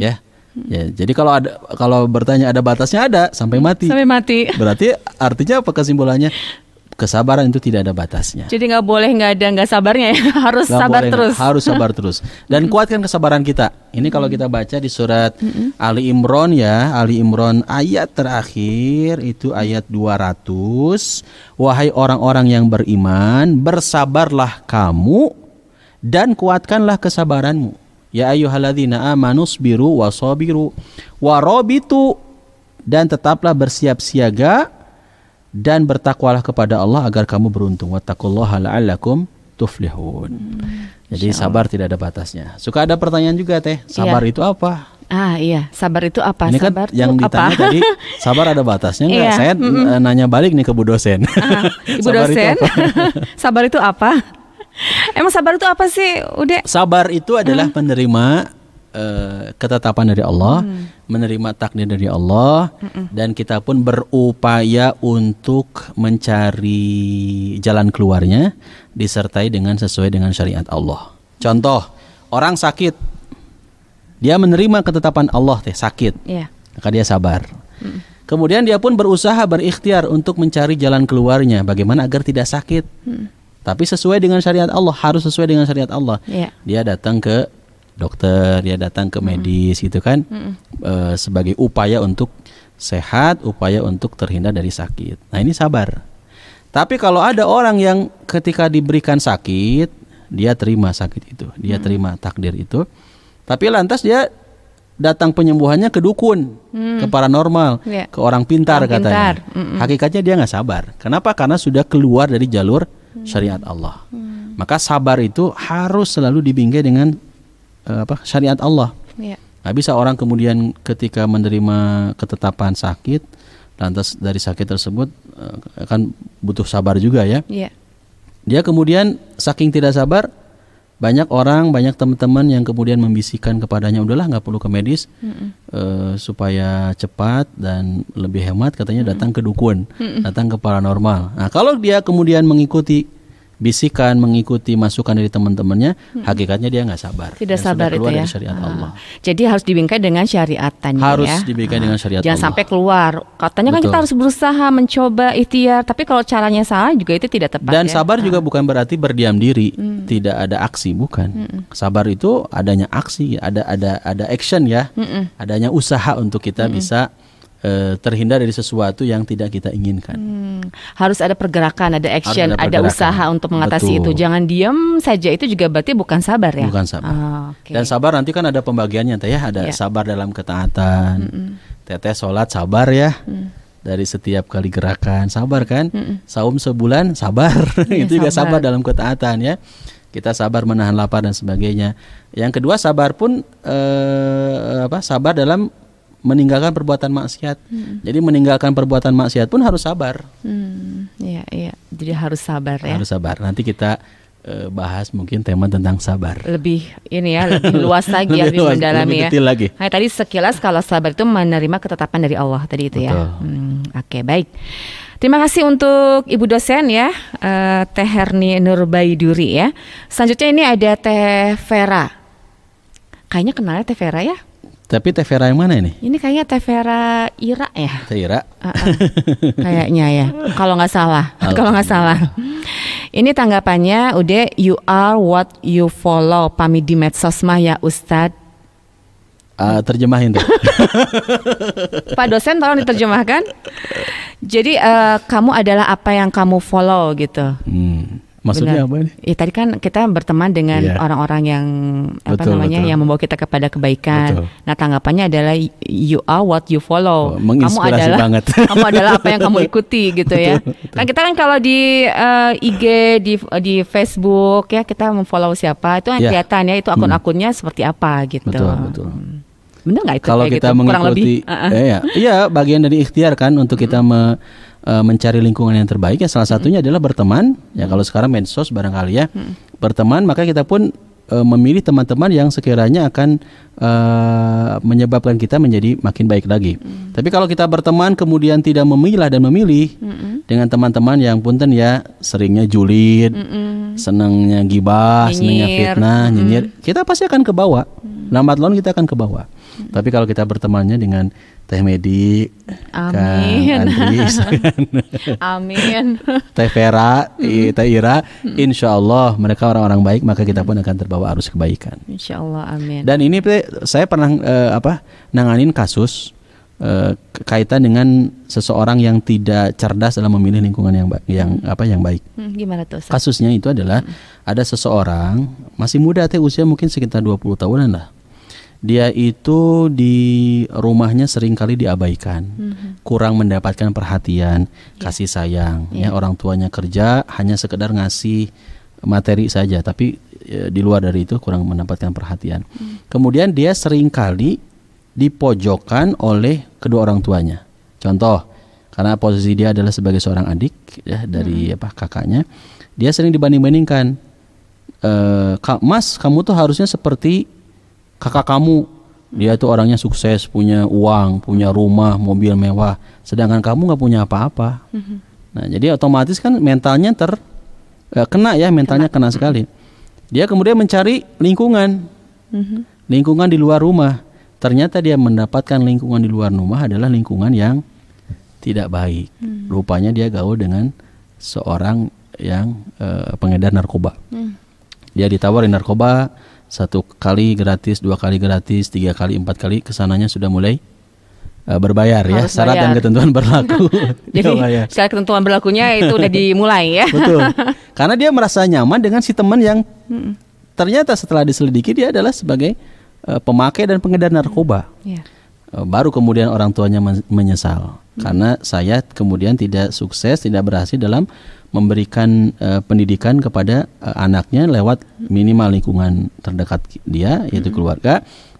Ya. Ya, jadi kalau ada kalau bertanya ada batasnya ada sampai mati. Sampai mati. Berarti artinya apa kesimpulannya? [laughs] kesabaran itu tidak ada batasnya.
Jadi nggak boleh nggak ada nggak sabarnya ya, [laughs] harus gak sabar boleh, terus. Harus [laughs] sabar
terus. Dan kuatkan kesabaran kita. Ini kalau kita baca di surat Ali Imron ya, Ali Imron ayat terakhir itu ayat 200. Wahai orang-orang yang beriman, bersabarlah kamu dan kuatkanlah kesabaranmu. Ya ayyuhalladzina amanu biru wasabiru warabitu dan tetaplah bersiap siaga dan bertakwalah kepada Allah agar kamu beruntung. Wattaqullaha la'allakum tuflihun. Hmm, Jadi sabar tidak ada batasnya. Suka ada pertanyaan juga teh, iya. sabar iya. itu apa?
Ah iya, sabar itu apa? Ini kan sabar yang ditanya apa? tadi,
[laughs] sabar ada batasnya enggak? Iya. Saya mm -mm. nanya balik nih ke Bu dosen. Ah,
Ibu [laughs] dosen, itu [laughs] sabar itu apa? Emang sabar itu apa sih, udah? Sabar itu
adalah hmm. menerima uh, ketetapan dari Allah. Hmm menerima takdir dari Allah Mm-mm. dan kita pun berupaya untuk mencari jalan keluarnya disertai dengan sesuai dengan syariat Allah. Contoh, orang sakit. Dia menerima ketetapan Allah teh sakit. Yeah. Maka dia sabar. Mm. Kemudian dia pun berusaha berikhtiar untuk mencari jalan keluarnya bagaimana agar tidak sakit. Mm. Tapi sesuai dengan syariat Allah, harus sesuai dengan syariat Allah. Yeah. Dia datang ke dokter ya datang ke medis mm gitu kan mm e, sebagai upaya untuk sehat upaya untuk terhindar dari sakit nah ini sabar tapi kalau ada orang yang ketika diberikan sakit dia terima sakit itu dia mm terima takdir itu tapi lantas dia datang penyembuhannya ke dukun, mm. ke paranormal, yeah. ke orang pintar orang katanya. Pintar. Hakikatnya dia nggak sabar. Kenapa? Karena sudah keluar dari jalur mm. syariat Allah. mm. Maka sabar itu harus selalu dibingkai dengan Eh, apa syariat Allah. Yeah. Gak bisa orang kemudian ketika menerima ketetapan sakit, lantas dari sakit tersebut eh, akan butuh sabar juga ya. Yeah. Dia kemudian saking tidak sabar, banyak orang, banyak teman-teman yang kemudian membisikkan kepadanya, udahlah nggak perlu ke medis mm -mm. Uh, supaya cepat dan lebih hemat, katanya mm -mm. datang ke dukun, mm -mm. datang ke paranormal. Nah kalau dia kemudian mengikuti bisikan, mengikuti masukan dari teman-temannya, hmm. hakikatnya dia nggak sabar.
Tidak sabar keluar itu ya. Dari ah. Allah. Jadi harus dibingkai dengan syariat Harus ya. dibingkai ah. dengan syariat Jangan Allah. sampai keluar. Katanya Betul. kan kita harus berusaha mencoba ikhtiar, tapi kalau caranya salah juga itu tidak tepat. Dan ya. sabar ah. juga
bukan berarti berdiam diri, hmm. tidak ada aksi, bukan. Hmm. Sabar itu adanya aksi, ada ada ada action ya, hmm. adanya usaha untuk kita hmm. bisa Eh, terhindar dari sesuatu yang tidak kita inginkan.
Hmm. Harus ada pergerakan, ada action, ada, pergerakan. ada usaha untuk mengatasi Betul. itu. Jangan diam saja itu juga berarti bukan sabar ya. Bukan sabar. Oh, ah,
okay. Dan sabar nanti kan ada pembagiannya teh ya, ada yeah. sabar dalam ketaatan. Mm -mm. Teteh sholat sabar ya. Mm. Dari setiap kali gerakan sabar kan, mm -mm. saum sebulan sabar, yeah, [laughs] itu sabar. juga sabar dalam ketaatan ya kita sabar menahan lapar dan sebagainya. Yang kedua sabar pun eh, apa sabar dalam meninggalkan perbuatan maksiat. Hmm. Jadi meninggalkan perbuatan maksiat pun harus sabar.
Hmm, iya, ya, Jadi harus sabar ya. Harus
sabar. Nanti kita uh, bahas mungkin tema tentang sabar.
Lebih ini ya, lebih luas [laughs] lagi lebih ya, lebih mendalami lebih ya. lagi. Nah, tadi sekilas kalau sabar itu menerima ketetapan dari Allah tadi itu ya. Betul. ya. Hmm, oke, okay, baik. Terima kasih untuk Ibu dosen ya, uh, Teh Herni Nurbaiduri ya. Selanjutnya ini ada Teh Vera. Kayaknya kenalnya Teh Vera ya.
Tapi teh yang mana ini?
Ini kayaknya teh Vera Ira ya.
Teh Ira. Uh -uh. kayaknya ya.
Kalau nggak salah, [laughs] kalau nggak salah. Ini tanggapannya udah you are what you follow pamit di medsos mah ya Ustad. Uh, terjemahin tuh. [laughs] Pak dosen tolong diterjemahkan. Jadi uh, kamu adalah apa yang kamu follow gitu. Hmm. Maksudnya Benar. apa ini? Ya tadi kan kita berteman dengan orang iya. orang-orang yang apa betul, namanya betul. yang membawa kita kepada kebaikan. Betul. Nah, tanggapannya adalah you are what you follow. Oh, kamu adalah banget. [laughs] kamu adalah apa yang kamu ikuti gitu betul, ya. Betul. Nah, kita kan kalau di uh, eh, IG di di Facebook ya kita memfollow siapa itu yang yeah. kelihatan ya itu hmm. akun-akunnya hmm. seperti apa gitu. Betul, betul. Benar nggak itu? Kalau kita gitu, mengikuti, lebih? Uh -uh. Ya, ya, iya
bagian dari ikhtiar kan untuk kita me uh, mencari lingkungan yang terbaik ya salah hmm. satunya adalah berteman ya hmm. kalau sekarang medsos barangkali ya hmm. berteman maka kita pun uh, memilih teman-teman yang sekiranya akan uh, menyebabkan kita menjadi makin baik lagi. Hmm. Tapi kalau kita berteman kemudian tidak memilah dan memilih hmm. dengan teman-teman yang punten ya seringnya julid, hmm. senangnya gibah, senangnya fitnah, nyinyir, hmm. kita pasti akan ke bawah. Hmm. Lambat laun kita akan ke bawah. Tapi kalau kita bertemannya dengan Teh Medi,
Amin. [laughs] Kan, Andris, Amin.
Teh Vera, Teh Ira, insya Allah mereka orang-orang baik maka kita pun akan terbawa arus kebaikan. Insya
Allah, amin. Dan
ini saya pernah eh, apa nanganin kasus eh, kaitan dengan seseorang yang tidak cerdas dalam memilih lingkungan yang yang apa yang baik.
Hmm, gimana tuh?
Kasusnya itu adalah hmm. ada seseorang masih muda teh usia mungkin sekitar 20 tahunan lah dia itu di rumahnya sering kali diabaikan, mm-hmm. kurang mendapatkan perhatian, yeah. kasih sayang. Yeah. Ya iya. orang tuanya kerja hanya sekedar ngasih materi saja, tapi e, di luar dari itu kurang mendapatkan perhatian. Mm. Kemudian dia sering seringkali dipojokkan oleh kedua orang tuanya. Contoh, karena posisi dia adalah sebagai seorang adik ya dari mm-hmm. apa kakaknya, dia sering dibanding-bandingkan. E, eh, Kak Mas, kamu tuh harusnya seperti kakak kamu dia tuh orangnya sukses punya uang punya rumah mobil mewah sedangkan kamu nggak punya apa-apa mm-hmm. nah jadi otomatis kan mentalnya ter eh, kena ya mentalnya kena, kena sekali mm-hmm. dia kemudian mencari lingkungan mm-hmm. lingkungan di luar rumah ternyata dia mendapatkan lingkungan di luar rumah adalah lingkungan yang tidak baik mm. rupanya dia gaul dengan seorang yang eh, pengedar narkoba mm. dia ditawarin narkoba satu kali gratis, dua kali gratis, tiga kali, empat kali, kesananya sudah mulai uh, berbayar ya. Harus ya. Syarat dan ketentuan berlaku. [laughs] Iya, Jadi
syarat ketentuan berlakunya itu udah dimulai ya. Betul. [laughs]
Karena dia merasa nyaman dengan si teman yang hmm. ternyata setelah diselidiki dia adalah sebagai uh, pemakai dan pengedar narkoba. Hmm. Iya. Yeah. Uh, baru kemudian orang tuanya menyesal. Hmm. karena saya kemudian tidak sukses tidak berhasil dalam memberikan uh, pendidikan kepada uh, anaknya lewat minimal lingkungan terdekat dia yaitu hmm. keluarga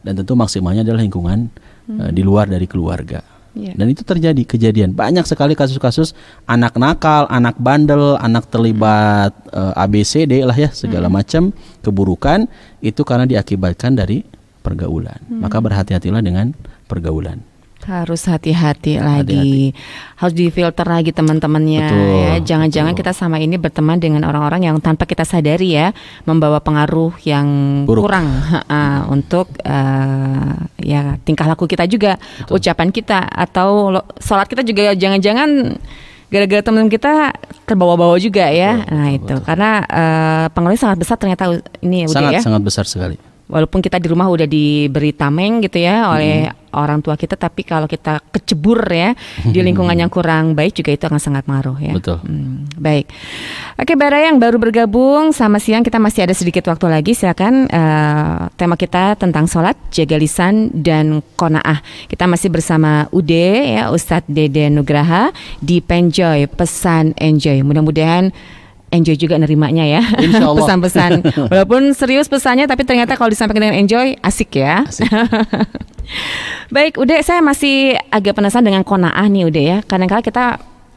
dan tentu maksimalnya adalah lingkungan hmm. uh, di luar dari keluarga iya. dan itu terjadi kejadian banyak sekali kasus-kasus anak nakal anak bandel anak terlibat e, ABCD lah ya segala hmm. macam keburukan itu karena diakibatkan dari pergaulan maka berhati-hatilah dengan pergaulan
harus hati-hati lagi, hati-hati. harus difilter lagi teman-temannya ya. Jangan-jangan kita sama ini berteman dengan orang-orang yang tanpa kita sadari ya membawa pengaruh yang Buruk. kurang uh, untuk uh, ya tingkah laku kita juga, betul. ucapan kita atau salat sholat kita juga jangan-jangan gara-gara teman kita terbawa-bawa juga ya. Betul, nah itu betul. karena uh, pengaruhnya sangat besar ternyata ini ya. Sangat sangat besar sekali walaupun kita di rumah udah diberi tameng gitu ya oleh hmm. orang tua kita tapi kalau kita kecebur ya di lingkungan yang mm-hmm. kurang baik juga itu akan sangat maruh ya. Betul. Hmm, baik. Oke, Bara yang baru bergabung sama siang kita masih ada sedikit waktu lagi silakan uh, tema kita tentang sholat, jaga lisan dan konaah. Kita masih bersama Ude ya Ustadz Dede Nugraha di Penjoy Pesan Enjoy. Mudah-mudahan enjoy juga nerimanya ya [laughs] pesan-pesan walaupun serius pesannya tapi ternyata kalau disampaikan dengan enjoy asik ya asik. [laughs] baik udah saya masih agak penasaran dengan konaah nih udah ya kadang-kadang kita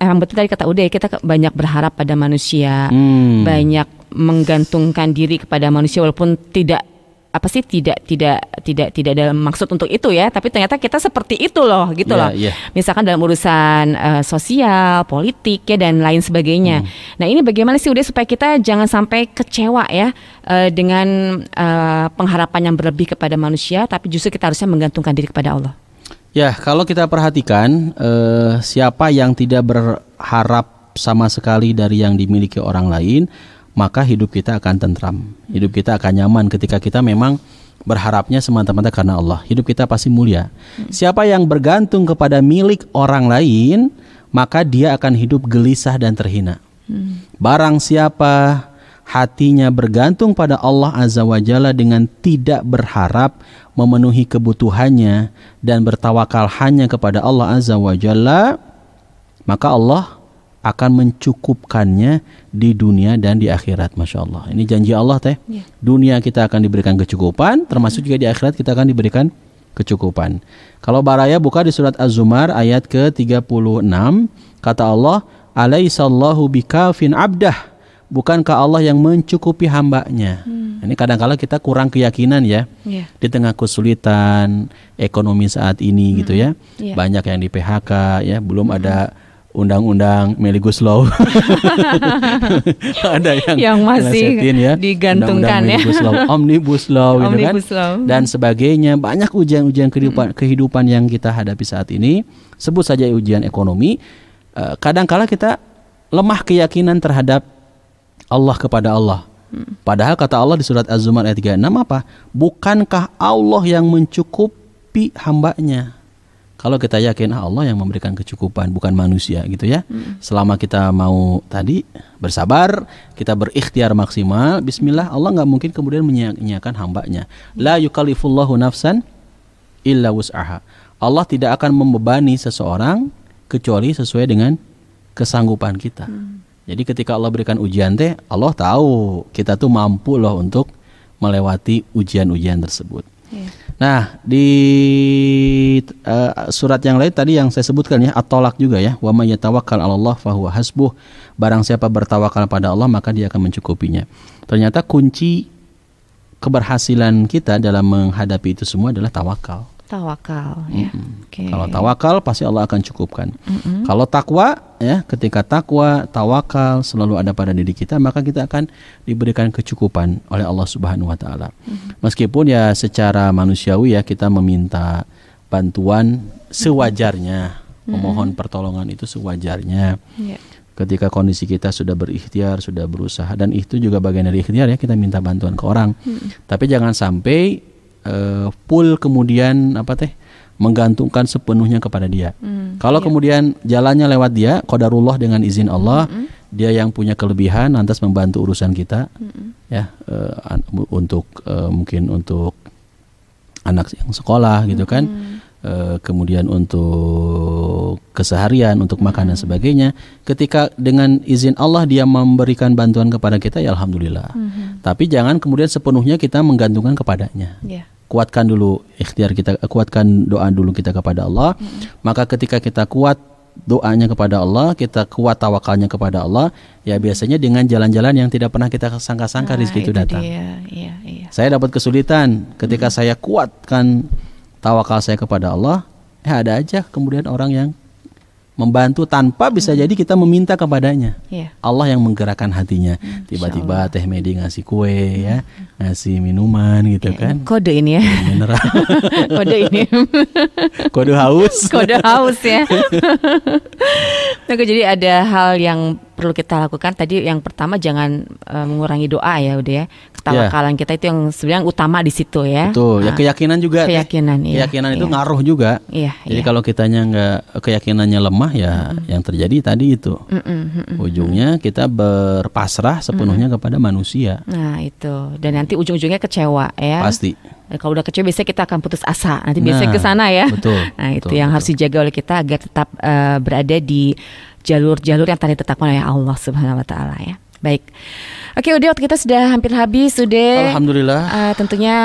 emang betul tadi kata udah ya kita banyak berharap pada manusia hmm. banyak menggantungkan diri kepada manusia walaupun tidak apa sih tidak tidak tidak tidak dalam maksud untuk itu ya tapi ternyata kita seperti itu loh gitu yeah, loh yeah. misalkan dalam urusan uh, sosial politik ya dan lain sebagainya hmm. nah ini bagaimana sih udah supaya kita jangan sampai kecewa ya uh, dengan uh, pengharapan yang berlebih kepada manusia tapi justru kita harusnya menggantungkan diri kepada Allah
ya kalau kita perhatikan uh, siapa yang tidak berharap sama sekali dari yang dimiliki orang lain maka hidup kita akan tentram. Hidup kita akan nyaman ketika kita memang berharapnya semata-mata karena Allah. Hidup kita pasti mulia. Siapa yang bergantung kepada milik orang lain, maka dia akan hidup gelisah dan terhina. Barang siapa hatinya bergantung pada Allah Azza wa Jalla dengan tidak berharap memenuhi kebutuhannya dan bertawakal hanya kepada Allah Azza wa Jalla, maka Allah akan mencukupkannya di dunia dan di akhirat Masya Allah ini janji Allah teh yeah. dunia kita akan diberikan kecukupan termasuk juga di akhirat kita akan diberikan kecukupan kalau baraya buka di surat Az-Zumar ayat ke-36 kata Allah alaisallahu bikafin abdah bukankah Allah yang mencukupi hambanya hmm. ini kadang kala kita kurang keyakinan ya yeah. di tengah kesulitan ekonomi saat ini gitu hmm. gitu ya yeah. banyak yang di PHK ya belum hmm. ada undang-undang Meligus Law [laughs] ada yang, yang masih ya. digantungkan undang -undang ya law, omnibus law gitu kan? law dan sebagainya banyak ujian-ujian hmm. kehidupan hmm. kehidupan yang kita hadapi saat ini sebut saja ujian ekonomi kadang eh, kadangkala kita lemah keyakinan terhadap Allah kepada Allah hmm. padahal kata Allah di surat Az-Zumar ayat 36 apa bukankah Allah yang mencukupi hambanya kalau kita yakin ah, Allah yang memberikan kecukupan bukan manusia gitu ya. Hmm. Selama kita mau tadi bersabar, kita berikhtiar maksimal, bismillah Allah nggak mungkin kemudian menyia hambanya. La yukalifullahu nafsan illa wus'aha. Allah tidak akan membebani seseorang kecuali sesuai dengan kesanggupan kita. Hmm. Jadi ketika Allah berikan ujian teh, Allah tahu kita tuh mampu loh untuk melewati ujian-ujian tersebut. Yeah. Nah, di uh, surat yang lain tadi yang saya sebutkan ya, atolak juga ya, wa may Allah fahuwa hasbuh. Barang siapa bertawakal pada Allah maka dia akan mencukupinya. Ternyata kunci keberhasilan kita dalam menghadapi itu semua adalah tawakal
tawakal ya. Mm-hmm. Okay. Kalau
tawakal pasti Allah akan cukupkan.
Mm-hmm. Kalau
takwa ya ketika takwa, tawakal selalu ada pada diri kita maka kita akan diberikan kecukupan oleh Allah Subhanahu wa taala. Mm-hmm. Meskipun ya secara manusiawi ya kita meminta bantuan sewajarnya, mm-hmm. memohon pertolongan itu sewajarnya. Yeah. Ketika kondisi kita sudah berikhtiar, sudah berusaha dan itu juga bagian dari ikhtiar ya kita minta bantuan ke orang. hmm Tapi jangan sampai uh, full kemudian apa teh menggantungkan sepenuhnya kepada dia. Mm, Kalau iya. kemudian jalannya lewat dia, kodarullah dengan izin Allah, mm -hmm. dia yang punya kelebihan lantas membantu urusan kita, mm -hmm. ya uh, untuk uh, mungkin untuk anak yang sekolah mm -hmm. gitu kan, uh, kemudian untuk keseharian, untuk hmm. makan dan sebagainya. Ketika dengan izin Allah dia memberikan bantuan kepada kita, ya alhamdulillah. Hmm. Tapi jangan kemudian sepenuhnya kita menggantungkan kepadanya. Yeah kuatkan dulu ikhtiar kita kuatkan doa dulu kita kepada Allah hmm. maka ketika kita kuat doanya kepada Allah kita kuat tawakalnya kepada Allah ya biasanya dengan jalan-jalan yang tidak pernah kita sangka-sangka di nah, situ itu datang Iya, iya. saya dapat kesulitan ketika hmm. saya kuatkan tawakal saya kepada Allah ya ada aja kemudian orang yang membantu tanpa bisa hmm. jadi kita meminta kepadanya. Yeah. Allah yang menggerakkan hatinya. Hmm, Tiba-tiba Teh Medi ngasih kue hmm. ya, ngasih minuman gitu yeah, kan.
Kode ini ya.
Mineral. [laughs] kode ini. [laughs] kode haus. [laughs] kode haus ya.
nah jadi ada hal yang perlu kita lakukan tadi yang pertama jangan uh, mengurangi doa ya udah ya ketawakalan iya. yeah. kita itu yang sebenarnya utama di situ ya. Betul. Ya ah. keyakinan juga. Keyakinan. Iya, keyakinan iya. itu ngaruh
juga. Iya. Jadi iya. kalau kitanya nggak keyakinannya lemah ya mm yang terjadi tadi itu.
Mm
Ujungnya kita berpasrah sepenuhnya mm kepada manusia.
Nah itu. Dan nanti ujung-ujungnya kecewa ya. Pasti. Eh, kalau udah kecewa biasanya kita akan putus asa. Nanti biasanya nah, ke sana ya. Betul. [laughs] Nah itu betul, yang betul. harus dijaga oleh kita agar tetap uh, berada di jalur-jalur yang tadi tetapkan oleh Allah Subhanahu Wa Taala ya. Baik. Oke, Ude, waktu kita sudah hampir habis, Ude. Alhamdulillah. Uh, tentunya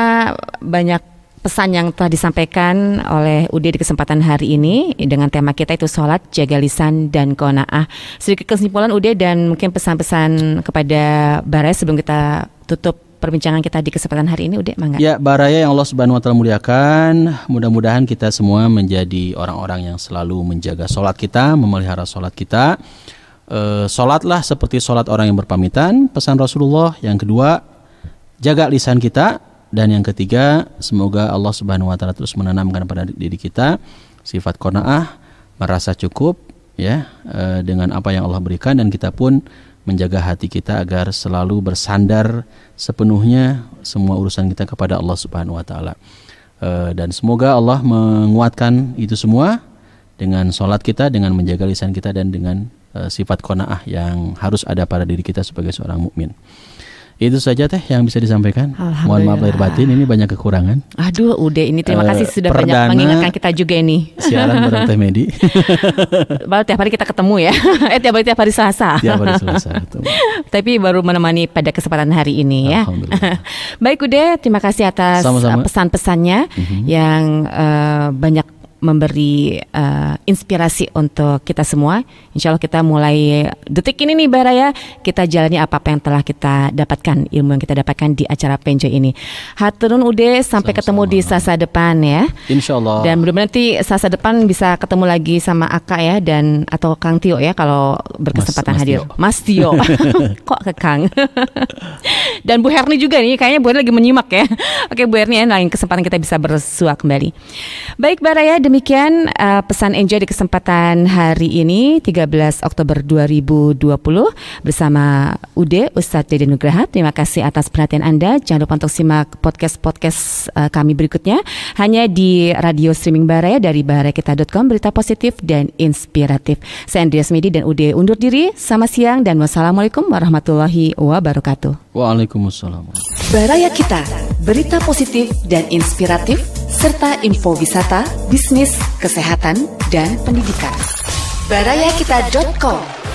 banyak pesan yang telah disampaikan oleh Ude di kesempatan hari ini dengan tema kita itu sholat, jaga lisan dan konaah. Sedikit kesimpulan Ude dan mungkin pesan-pesan kepada Bara sebelum kita tutup perbincangan kita di kesempatan hari ini Ude mangga.
Ya, baraya yang Allah Subhanahu wa taala muliakan, mudah-mudahan kita semua menjadi orang-orang yang selalu menjaga sholat kita, memelihara sholat kita e, sholatlah seperti sholat orang yang berpamitan pesan Rasulullah yang kedua jaga lisan kita dan yang ketiga semoga Allah Subhanahu Wa Taala terus menanamkan pada diri kita sifat konaah merasa cukup ya e, dengan apa yang Allah berikan dan kita pun menjaga hati kita agar selalu bersandar sepenuhnya semua urusan kita kepada Allah Subhanahu Wa Taala eh, dan semoga Allah menguatkan itu semua dengan sholat kita, dengan menjaga lisan kita, dan dengan Eh, sifat konaah yang harus ada pada diri kita sebagai seorang mukmin. Itu saja teh yang bisa disampaikan. Mohon maaf lahir batin ini banyak kekurangan.
Aduh, udah ini terima eh, kasih sudah Perdana, banyak mengingatkan kita juga ini. Siaran bareng Teh Medi. [laughs] baru tiap hari kita ketemu ya. [laughs] eh tiap hari tiap hari Selasa. Tiap hari Selasa [laughs] Tapi baru menemani pada kesempatan hari ini ya. Baik Ude, terima kasih atas eh, pesan-pesannya mm -hmm. yang uh, banyak memberi uh, inspirasi untuk kita semua. Insya Allah kita mulai detik ini nih Baraya, kita jalani apa apa yang telah kita dapatkan, ilmu yang kita dapatkan di acara penjo ini. Haturun Ude, sampai Sama-sama. ketemu di sasa depan ya.
Insya Allah. Dan
belum nanti sasa depan bisa ketemu lagi sama Aka ya dan atau Kang Tio ya kalau berkesempatan Mas, Mas hadir. Tio. Mas Tio, [laughs] kok ke Kang? [laughs] dan Bu Herni juga nih, kayaknya Bu Herni lagi menyimak ya. Oke Bu Herni, ya, lain kesempatan kita bisa bersua kembali. Baik Baraya demikian uh, pesan Enjoy di kesempatan hari ini 13 Oktober 2020 bersama Ude Ustadz Dede Nugraha. Terima kasih atas perhatian Anda. Jangan lupa untuk simak podcast-podcast uh, kami berikutnya hanya di radio streaming Baraya dari barakita.com berita positif dan inspiratif. Saya Andreas Medi dan Ude undur diri. Selamat siang dan wassalamualaikum warahmatullahi wabarakatuh.
Waalaikumsalam.
Baraya kita, berita positif dan inspiratif serta info wisata, bisnis, kesehatan, dan pendidikan. Barayakita.com